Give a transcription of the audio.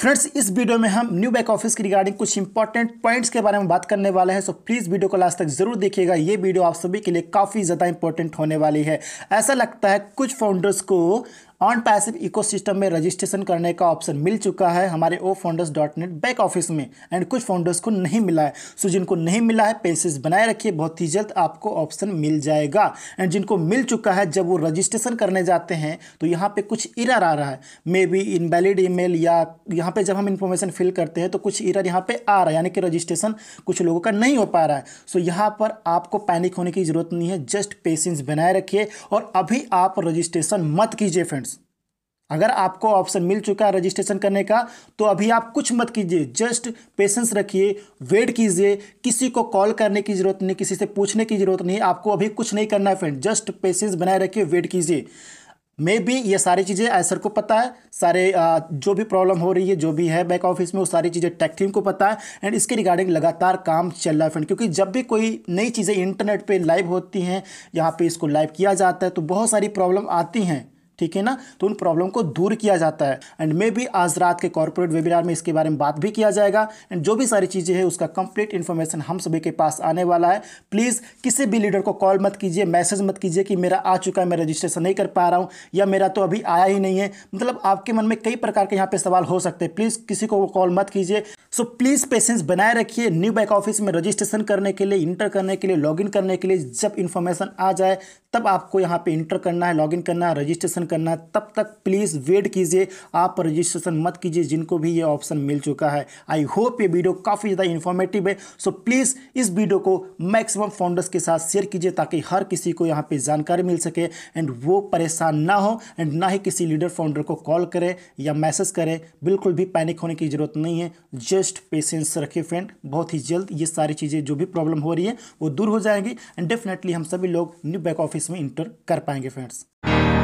friends इस video में हम न्यू बैक ऑफिस की रिगार्डिंग कुछ इंपॉर्टेंट पॉइंट्स के बारे में बात करने वाले हैं सो प्लीज़ वीडियो को लास्ट तक जरूर देखिएगा ये वीडियो आप सभी के लिए काफ़ी ज़्यादा इंपॉर्टेंट होने वाली है ऐसा लगता है कुछ फाउंडर्स को ऑन पैसिव इकोसिस्टम में रजिस्ट्रेशन करने का ऑप्शन मिल चुका है हमारे O founders dot net back office में एंड कुछ फाउंडर्स को नहीं मिला है सो जिनको नहीं मिला है पेसेस बनाए रखिए बहुत ही जल्द आपको ऑप्शन मिल जाएगा एंड जिनको मिल चुका है जब वो रजिस्ट्रेशन करने जाते हैं तो यहाँ पर कुछ इरर आ रहा है मे बी इनवैलिड ईमेल या यहाँ पर जब हम इन्फॉर्मेशन फिल करते हैं तो कुछ इरर यहाँ पर आ रहा है यानी कि रजिस्ट्रेशन कुछ लोगों का नहीं हो पा रहा है सो यहाँ पर आपको पैनिक होने की जरूरत नहीं है जस्ट पेशेंस बनाए रखिए और अभी आप रजिस्ट्रेशन मत कीजिए फ्रेंड्स अगर आपको ऑप्शन मिल चुका है रजिस्ट्रेशन करने का तो अभी आप कुछ मत कीजिए जस्ट पेशेंस रखिए वेट कीजिए किसी को कॉल करने की ज़रूरत नहीं किसी से पूछने की ज़रूरत नहीं आपको अभी कुछ नहीं करना है फ्रेंड जस्ट पेशेंस बनाए रखिए वेट कीजिए मे भी ये सारी चीज़ें आयसर को पता है सारे जो भी प्रॉब्लम हो रही है जो भी है बैक ऑफिस में वो सारी चीज़ें टेक टीम को पता है एंड इसके रिगार्डिंग लगातार काम चल रहा है फ्रेंड क्योंकि जब भी कोई नई चीज़ें इंटरनेट पे लाइव होती हैं यहाँ पे इसको लाइव किया जाता है तो बहुत सारी प्रॉब्लम आती हैं ठीक है ना तो उन प्रॉब्लम को दूर किया जाता है एंड मे भी आज रात के कॉरपोरेट वेबिनार में इसके बारे में बात भी किया जाएगा एंड जो भी सारी चीज़ें हैं उसका कंप्लीट इन्फॉर्मेशन हम सभी के पास आने वाला है प्लीज़ किसी भी लीडर को कॉल मत कीजिए मैसेज मत कीजिए कि मेरा आ चुका है मैं रजिस्ट्रेशन नहीं कर पा रहा हूँ या मेरा तो अभी आया ही नहीं है मतलब आपके मन में कई प्रकार के यहाँ पर सवाल हो सकते हैं प्लीज़ किसी को कॉल मत कीजिए सो प्लीज़ पेशेंस बनाए रखिए न्यू बैक ऑफिस में रजिस्ट्रेशन करने के लिए इंटर करने के लिए लॉग करने के लिए जब इन्फॉर्मेशन आ जाए तब आपको यहाँ पे इंटर करना है लॉगिन करना है रजिस्ट्रेशन करना है तब तक प्लीज़ वेट कीजिए आप रजिस्ट्रेशन मत कीजिए जिनको भी ये ऑप्शन मिल चुका है आई होप ये वीडियो काफ़ी ज़्यादा इन्फॉर्मेटिव है सो प्लीज़ इस वीडियो को मैक्सिमम फाउंडर्स के साथ शेयर कीजिए ताकि हर किसी को यहाँ पे जानकारी मिल सके एंड वो परेशान ना हो एंड ना ही किसी लीडर फाउंडर को कॉल करें या मैसेज करें बिल्कुल भी पैनिक होने की ज़रूरत नहीं है जस्ट पेशेंस रखे फ्रेंड बहुत ही जल्द ये सारी चीज़ें जो भी प्रॉब्लम हो रही है वो दूर हो जाएंगी एंड डेफिनेटली हम सभी लोग न्यू बैक ऑफिस इसमें इंटर कर पाएंगे फ्रेंड्स